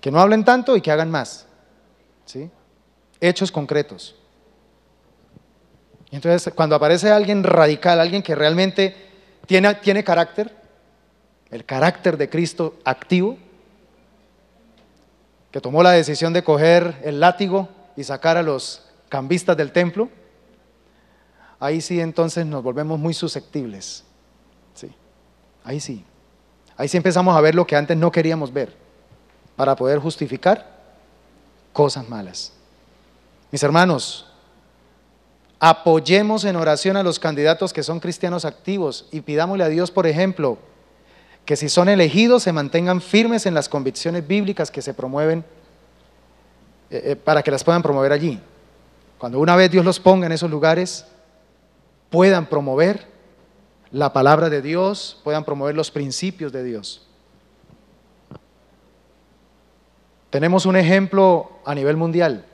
Que no hablen tanto y que hagan más. Hechos concretos. Y entonces, cuando aparece alguien radical, alguien que realmente tiene, tiene carácter, el carácter de Cristo activo, que tomó la decisión de coger el látigo y sacar a los cambistas del templo, ahí sí entonces nos volvemos muy susceptibles. ahí sí. Ahí sí empezamos a ver lo que antes no queríamos ver para poder justificar cosas malas. Mis hermanos, apoyemos en oración a los candidatos que son cristianos activos y pidámosle a Dios, por ejemplo, que si son elegidos se mantengan firmes en las convicciones bíblicas que se promueven eh, eh, para que las puedan promover allí. Cuando una vez Dios los ponga en esos lugares, puedan promover la palabra de Dios, puedan promover los principios de Dios. Tenemos un ejemplo a nivel mundial.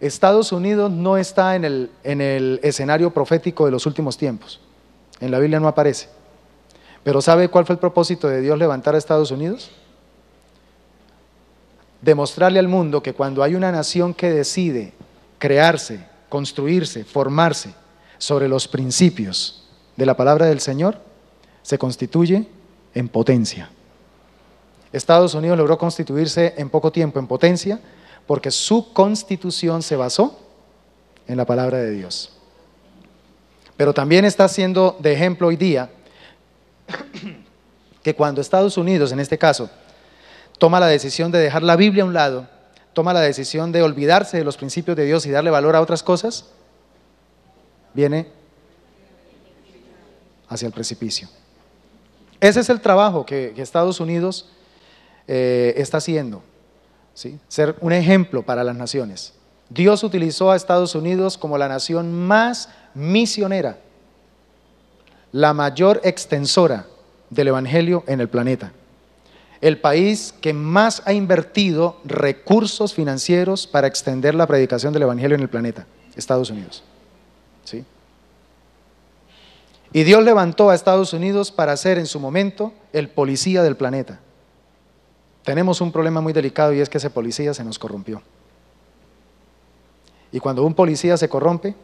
Estados Unidos no está en el, escenario profético de los últimos tiempos. En la Biblia no aparece. Pero ¿sabe cuál fue el propósito de Dios levantar a Estados Unidos? Demostrarle al mundo que cuando hay una nación que decide crearse, construirse, formarse sobre los principios de la palabra del Señor, se constituye en potencia. Estados Unidos logró constituirse en poco tiempo en potencia porque su constitución se basó en la palabra de Dios. Pero también está siendo de ejemplo hoy día que cuando Estados Unidos, en este caso, toma la decisión de dejar la Biblia a un lado, toma la decisión de olvidarse de los principios de Dios y darle valor a otras cosas, viene hacia el precipicio. Ese es el trabajo que, que Estados Unidos eh, está haciendo. ¿sí? Ser un ejemplo para las naciones. Dios utilizó a Estados Unidos como la nación más misionera, la mayor extensora del Evangelio en el planeta. El país que más ha invertido recursos financieros para extender la predicación del Evangelio en el planeta, Estados Unidos. ¿Sí? Y Dios levantó a Estados Unidos para ser en su momento el policía del planeta tenemos un problema muy delicado y es que ese policía se nos corrompió. Y cuando un policía se corrompe,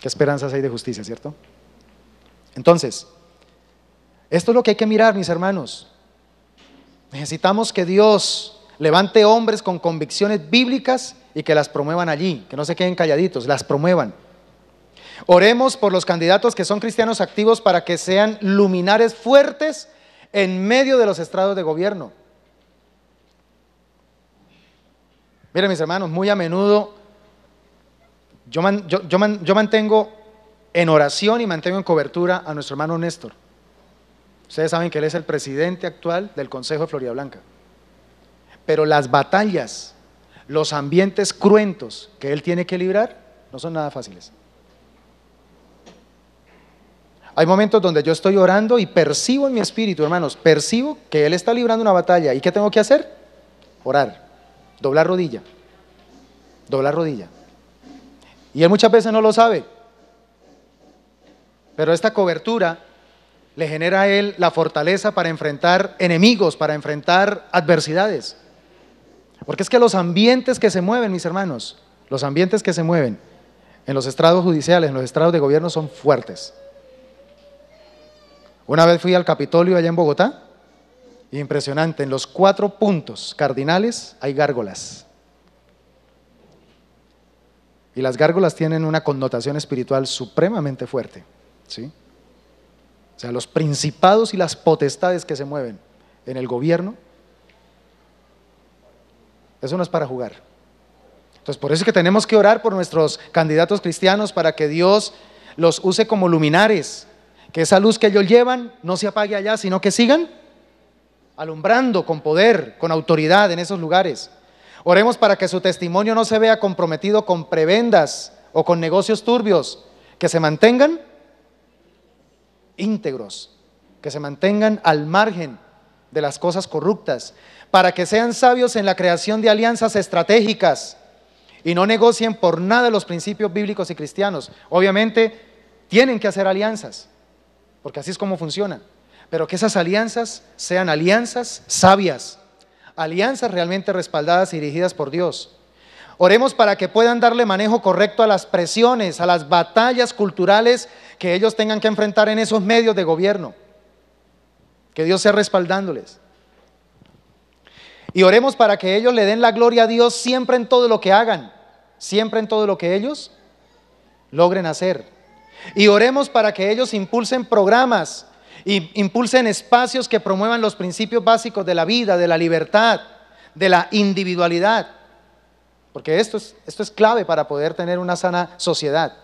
¿qué esperanzas hay de justicia, cierto? Entonces, esto es lo que hay que mirar, mis hermanos. Necesitamos que Dios levante hombres con convicciones bíblicas y que las promuevan allí, que no se queden calladitos, las promuevan. Oremos por los candidatos que son cristianos activos para que sean luminares fuertes en medio de los estrados de gobierno. Miren mis hermanos, muy a menudo yo, mantengo en oración y mantengo en cobertura a nuestro hermano Néstor. Ustedes saben que él es el presidente actual del Consejo de Florida Blanca. Pero las batallas, los ambientes cruentos que él tiene que librar, no son nada fáciles. Hay momentos donde yo estoy orando y percibo en mi espíritu, hermanos, percibo que Él está librando una batalla. ¿Y qué tengo que hacer? Orar, doblar rodilla, doblar rodilla. Y Él muchas veces no lo sabe. Pero esta cobertura le genera a Él la fortaleza para enfrentar enemigos, para enfrentar adversidades. Porque es que los ambientes que se mueven, mis hermanos, los ambientes que se mueven en los estrados judiciales, en los estrados de gobierno son fuertes. Una vez fui al Capitolio allá en Bogotá, impresionante, en los cuatro puntos cardinales hay gárgolas. Y las gárgolas tienen una connotación espiritual supremamente fuerte. ¿sí? O sea, los principados y las potestades que se mueven en el gobierno, eso no es para jugar. Entonces, por eso es que tenemos que orar por nuestros candidatos cristianos para que Dios los use como luminares que esa luz que ellos llevan no se apague allá, sino que sigan alumbrando con poder, con autoridad en esos lugares. Oremos para que su testimonio no se vea comprometido con prebendas o con negocios turbios, que se mantengan íntegros, que se mantengan al margen de las cosas corruptas, para que sean sabios en la creación de alianzas estratégicas y no negocien por nada los principios bíblicos y cristianos. Obviamente, tienen que hacer alianzas, porque así es como funciona. Pero que esas alianzas sean alianzas sabias, alianzas realmente respaldadas y dirigidas por Dios. Oremos para que puedan darle manejo correcto a las presiones, a las batallas culturales que ellos tengan que enfrentar en esos medios de gobierno. Que Dios sea respaldándoles. Y oremos para que ellos le den la gloria a Dios siempre en todo lo que hagan, siempre en todo lo que ellos logren hacer. Y oremos para que ellos impulsen programas y impulsen espacios que promuevan los principios básicos de la vida, de la libertad, de la individualidad. Porque esto es, esto es clave para poder tener una sana sociedad.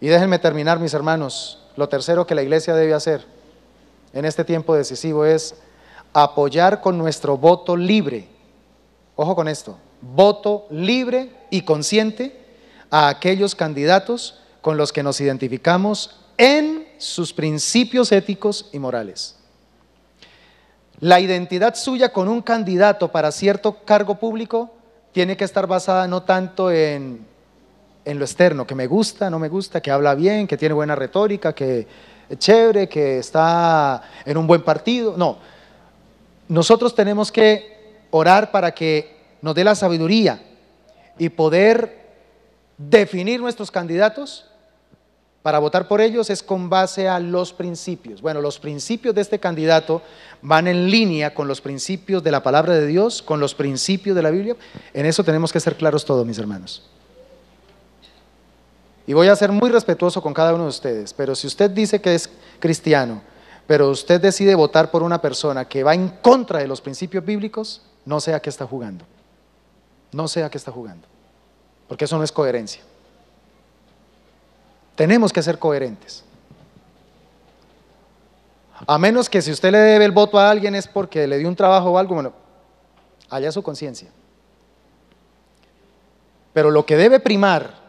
Y déjenme terminar, mis hermanos. Lo tercero que la iglesia debe hacer en este tiempo decisivo es apoyar con nuestro voto libre. Ojo con esto, voto libre y consciente a aquellos candidatos con los que nos identificamos en sus principios éticos y morales. La identidad suya con un candidato para cierto cargo público tiene que estar basada no tanto en, en lo externo, que me gusta, no me gusta, que habla bien, que tiene buena retórica, que es chévere, que está en un buen partido. No, nosotros tenemos que orar para que nos dé la sabiduría y poder definir nuestros candidatos para votar por ellos es con base a los principios. Bueno, los principios de este candidato van en línea con los principios de la palabra de Dios, con los principios de la Biblia. En eso tenemos que ser claros todos, mis hermanos. Y voy a ser muy respetuoso con cada uno de ustedes, pero si usted dice que es cristiano, pero usted decide votar por una persona que va en contra de los principios bíblicos, no sea que está jugando. No sea que está jugando. Porque eso no es coherencia. Tenemos que ser coherentes. A menos que si usted le debe el voto a alguien es porque le dio un trabajo o algo, bueno, allá su conciencia. Pero lo que debe primar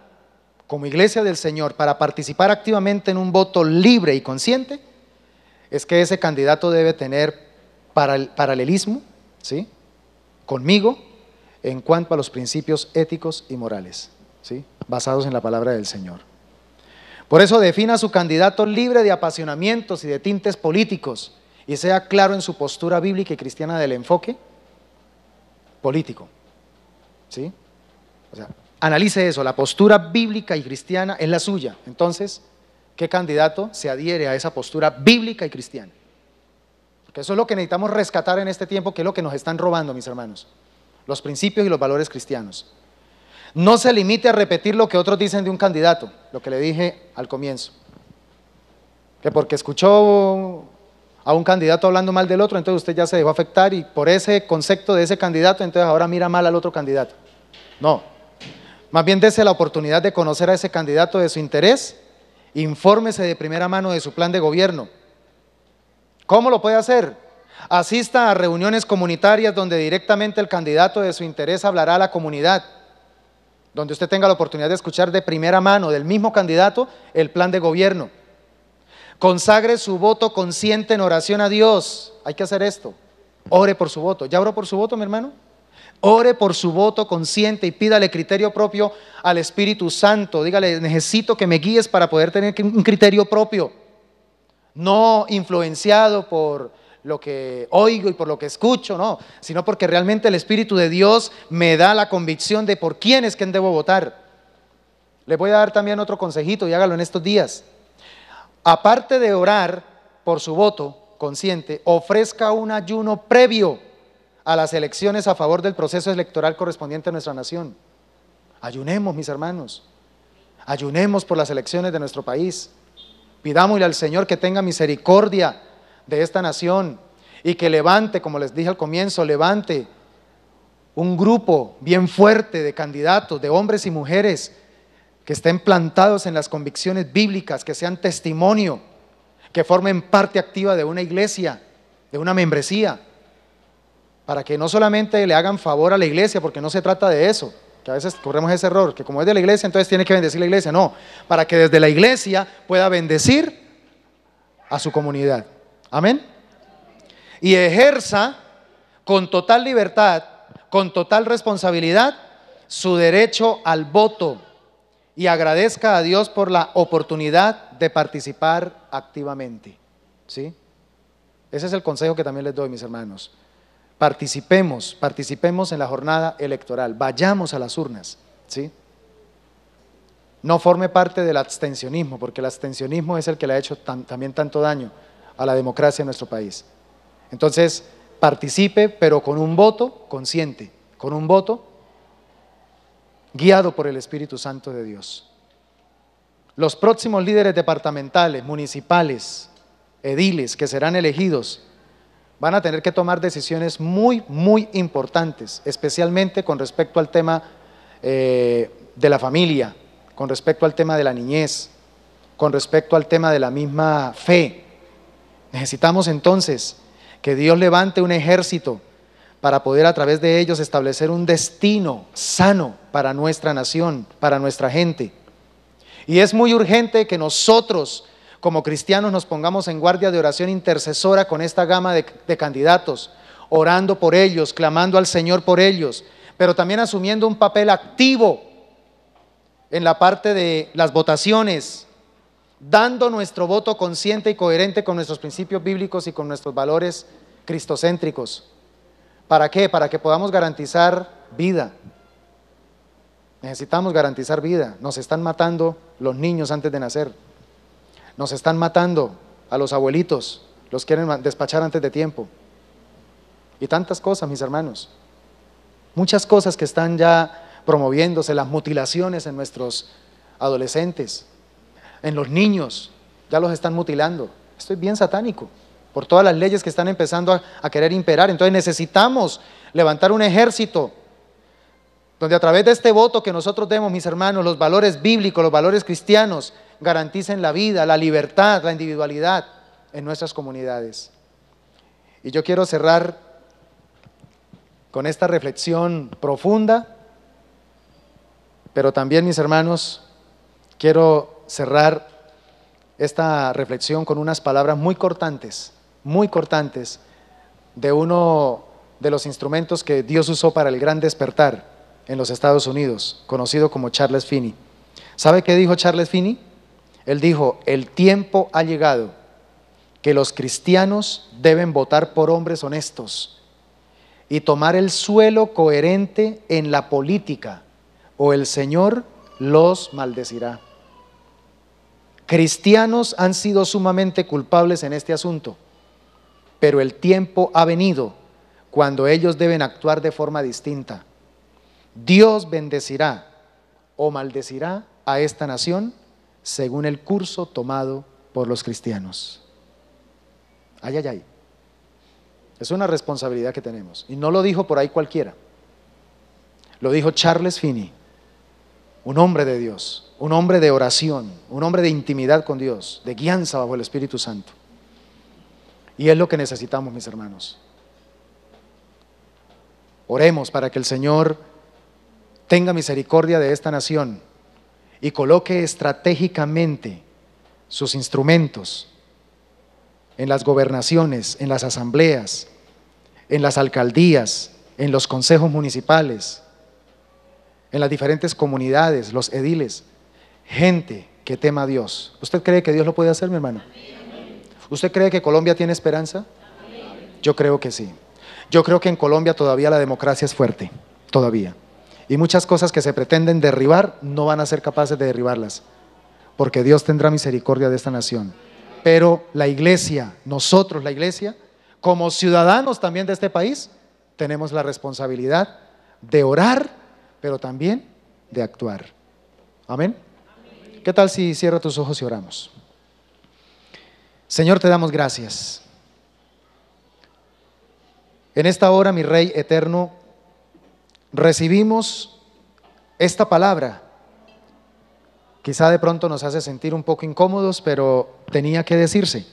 como iglesia del Señor para participar activamente en un voto libre y consciente es que ese candidato debe tener paralelismo, ¿sí? Conmigo, en cuanto a los principios éticos y morales, ¿sí? basados en la palabra del Señor. Por eso defina a su candidato libre de apasionamientos y de tintes políticos y sea claro en su postura bíblica y cristiana del enfoque político. ¿Sí? O sea, analice eso, la postura bíblica y cristiana es la suya. Entonces, ¿qué candidato se adhiere a esa postura bíblica y cristiana? Porque eso es lo que necesitamos rescatar en este tiempo, que es lo que nos están robando, mis hermanos los principios y los valores cristianos. No se limite a repetir lo que otros dicen de un candidato, lo que le dije al comienzo. Que porque escuchó a un candidato hablando mal del otro, entonces usted ya se dejó afectar y por ese concepto de ese candidato, entonces ahora mira mal al otro candidato. No. Más bien dése la oportunidad de conocer a ese candidato de su interés, infórmese de primera mano de su plan de gobierno. ¿Cómo lo puede hacer? Asista a reuniones comunitarias donde directamente el candidato de su interés hablará a la comunidad, donde usted tenga la oportunidad de escuchar de primera mano del mismo candidato el plan de gobierno. Consagre su voto consciente en oración a Dios. Hay que hacer esto. Ore por su voto. ¿Ya oró por su voto, mi hermano? Ore por su voto consciente y pídale criterio propio al Espíritu Santo. Dígale, necesito que me guíes para poder tener un criterio propio. No influenciado por lo que oigo y por lo que escucho, no, sino porque realmente el Espíritu de Dios me da la convicción de por quién es quien debo votar. Les voy a dar también otro consejito y hágalo en estos días. Aparte de orar por su voto consciente, ofrezca un ayuno previo a las elecciones a favor del proceso electoral correspondiente a nuestra nación. Ayunemos, mis hermanos. Ayunemos por las elecciones de nuestro país. Pidámosle al Señor que tenga misericordia de esta nación y que levante, como les dije al comienzo, levante un grupo bien fuerte de candidatos, de hombres y mujeres que estén plantados en las convicciones bíblicas, que sean testimonio, que formen parte activa de una iglesia, de una membresía, para que no solamente le hagan favor a la iglesia, porque no se trata de eso, que a veces corremos ese error, que como es de la iglesia, entonces tiene que bendecir la iglesia, no, para que desde la iglesia pueda bendecir a su comunidad. Amén. Y ejerza con total libertad, con total responsabilidad, su derecho al voto y agradezca a Dios por la oportunidad de participar activamente. ¿Sí? Ese es el consejo que también les doy, mis hermanos. Participemos, participemos en la jornada electoral, vayamos a las urnas, ¿sí? No forme parte del abstencionismo, porque el abstencionismo es el que le ha hecho también tanto daño a la democracia en nuestro país. Entonces, participe, pero con un voto consciente, con un voto guiado por el Espíritu Santo de Dios. Los próximos líderes departamentales, municipales, ediles que serán elegidos van a tener que tomar decisiones muy, muy importantes, especialmente con respecto al tema eh, de la familia, con respecto al tema de la niñez, con respecto al tema de la misma fe, Necesitamos entonces que Dios levante un ejército para poder a través de ellos establecer un destino sano para nuestra nación, para nuestra gente. Y es muy urgente que nosotros como cristianos nos pongamos en guardia de oración intercesora con esta gama de, candidatos, orando por ellos, clamando al Señor por ellos, pero también asumiendo un papel activo en la parte de las votaciones, dando nuestro voto consciente y coherente con nuestros principios bíblicos y con nuestros valores cristocéntricos. ¿Para qué? Para que podamos garantizar vida. Necesitamos garantizar vida. Nos están matando los niños antes de nacer. Nos están matando a los abuelitos. Los quieren despachar antes de tiempo. Y tantas cosas, mis hermanos. Muchas cosas que están ya promoviéndose, las mutilaciones en nuestros adolescentes en los niños, ya los están mutilando. Esto es bien satánico, por todas las leyes que están empezando a, querer imperar. Entonces necesitamos levantar un ejército donde a través de este voto que nosotros demos, mis hermanos, los valores bíblicos, los valores cristianos, garanticen la vida, la libertad, la individualidad en nuestras comunidades. Y yo quiero cerrar con esta reflexión profunda, pero también, mis hermanos, quiero cerrar esta reflexión con unas palabras muy cortantes, muy cortantes, de uno de los instrumentos que Dios usó para el gran despertar en los Estados Unidos, conocido como Charles Finney. ¿Sabe qué dijo Charles Finney? Él dijo, el tiempo ha llegado que los cristianos deben votar por hombres honestos y tomar el suelo coherente en la política, o el Señor los maldecirá. Cristianos han sido sumamente culpables en este asunto, pero el tiempo ha venido cuando ellos deben actuar de forma distinta. Dios bendecirá o maldecirá a esta nación según el curso tomado por los cristianos. Ay, ay, ay. Es una responsabilidad que tenemos. Y no lo dijo por ahí cualquiera. Lo dijo Charles Finney, un hombre de Dios, un hombre de oración, un hombre de intimidad con Dios, de guianza bajo el Espíritu Santo. Y es lo que necesitamos, mis hermanos. Oremos para que el Señor tenga misericordia de esta nación y coloque estratégicamente sus instrumentos en las gobernaciones, en las asambleas, en las alcaldías, en los consejos municipales, en las diferentes comunidades, los ediles, gente que tema a Dios. ¿Usted cree que Dios lo puede hacer, mi hermano? ¿Usted cree que Colombia tiene esperanza? Yo creo que sí. Yo creo que en Colombia todavía la democracia es fuerte, todavía. Y muchas cosas que se pretenden derribar no van a ser capaces de derribarlas, porque Dios tendrá misericordia de esta nación. Pero la iglesia, nosotros la iglesia, como ciudadanos también de este país, tenemos la responsabilidad de orar, pero también de actuar. Amén. ¿Qué tal si cierra tus ojos y oramos? Señor, te damos gracias. En esta hora, mi Rey eterno, recibimos esta palabra. Quizá de pronto nos hace sentir un poco incómodos, pero tenía que decirse,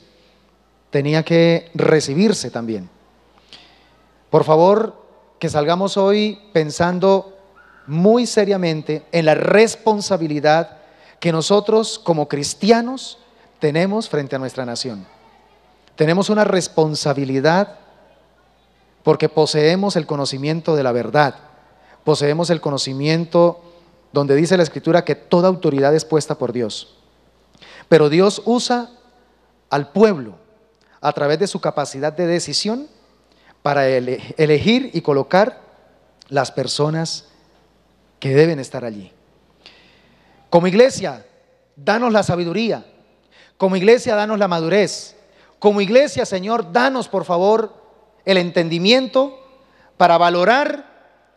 tenía que recibirse también. Por favor, que salgamos hoy pensando muy seriamente en la responsabilidad que nosotros como cristianos tenemos frente a nuestra nación. Tenemos una responsabilidad porque poseemos el conocimiento de la verdad, poseemos el conocimiento donde dice la escritura que toda autoridad es puesta por Dios. Pero Dios usa al pueblo a través de su capacidad de decisión para elegir y colocar las personas que deben estar allí. Como iglesia, danos la sabiduría. Como iglesia, danos la madurez. Como iglesia, Señor, danos por favor el entendimiento para valorar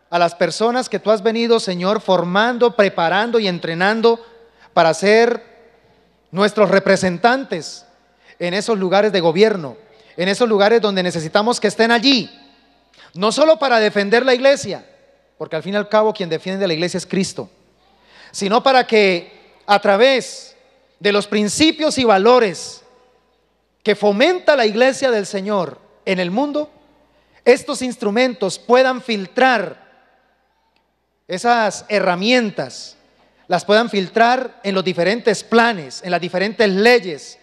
a las personas que tú has venido, Señor, formando, preparando y entrenando para ser nuestros representantes en esos lugares de gobierno, en esos lugares donde necesitamos que estén allí. No solo para defender la iglesia, porque al fin y al cabo quien defiende la iglesia es Cristo sino para que a través de los principios y valores que fomenta la iglesia del Señor en el mundo, estos instrumentos puedan filtrar esas herramientas, las puedan filtrar en los diferentes planes, en las diferentes leyes,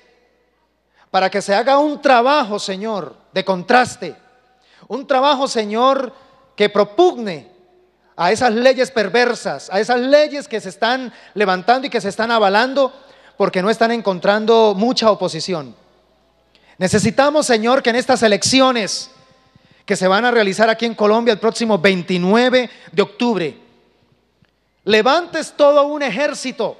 para que se haga un trabajo, Señor, de contraste, un trabajo, Señor, que propugne a esas leyes perversas, a esas leyes que se están levantando y que se están avalando porque no están encontrando mucha oposición. Necesitamos, Señor, que en estas elecciones que se van a realizar aquí en Colombia el próximo 29 de octubre, levantes todo un ejército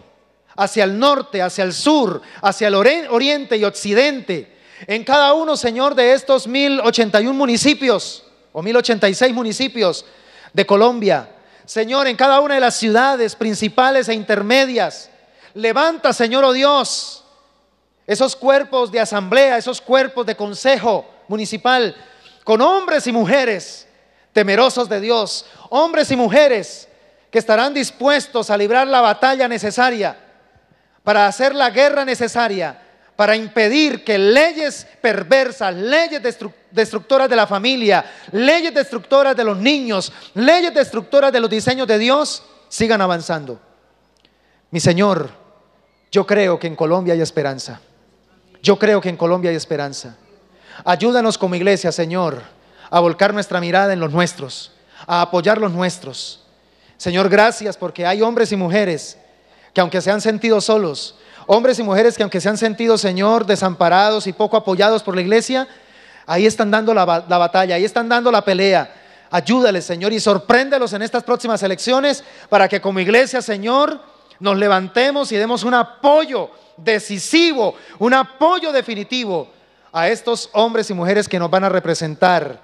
hacia el norte, hacia el sur, hacia el oriente y occidente, en cada uno, Señor, de estos 1081 municipios o 1086 municipios de Colombia. Señor, en cada una de las ciudades principales e intermedias, levanta, Señor o oh Dios, esos cuerpos de asamblea, esos cuerpos de consejo municipal, con hombres y mujeres temerosos de Dios, hombres y mujeres que estarán dispuestos a librar la batalla necesaria para hacer la guerra necesaria para impedir que leyes perversas, leyes destructoras de la familia, leyes destructoras de los niños, leyes destructoras de los diseños de Dios, sigan avanzando. Mi Señor, yo creo que en Colombia hay esperanza. Yo creo que en Colombia hay esperanza. Ayúdanos como iglesia, Señor, a volcar nuestra mirada en los nuestros, a apoyar los nuestros. Señor, gracias porque hay hombres y mujeres que aunque se han sentido solos, Hombres y mujeres que aunque se han sentido, Señor, desamparados y poco apoyados por la iglesia, ahí están dando la, batalla, ahí están dando la pelea. Ayúdales, Señor, y sorpréndelos en estas próximas elecciones para que como iglesia, Señor, nos levantemos y demos un apoyo decisivo, un apoyo definitivo a estos hombres y mujeres que nos van a representar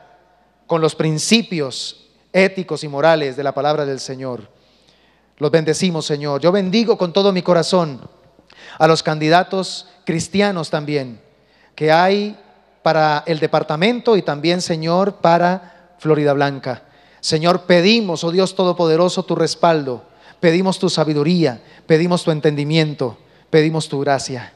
con los principios éticos y morales de la palabra del Señor. Los bendecimos, Señor. Yo bendigo con todo mi corazón a los candidatos cristianos también que hay para el departamento y también, Señor, para Florida Blanca. Señor, pedimos, oh Dios Todopoderoso, tu respaldo, pedimos tu sabiduría, pedimos tu entendimiento, pedimos tu gracia.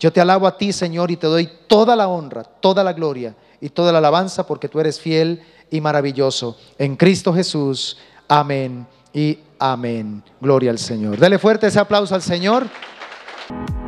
Yo te alabo a ti, Señor, y te doy toda la honra, toda la gloria y toda la alabanza porque tú eres fiel y maravilloso. En Cristo Jesús. Amén y amén. Gloria al Señor. Dele fuerte ese aplauso al Señor. you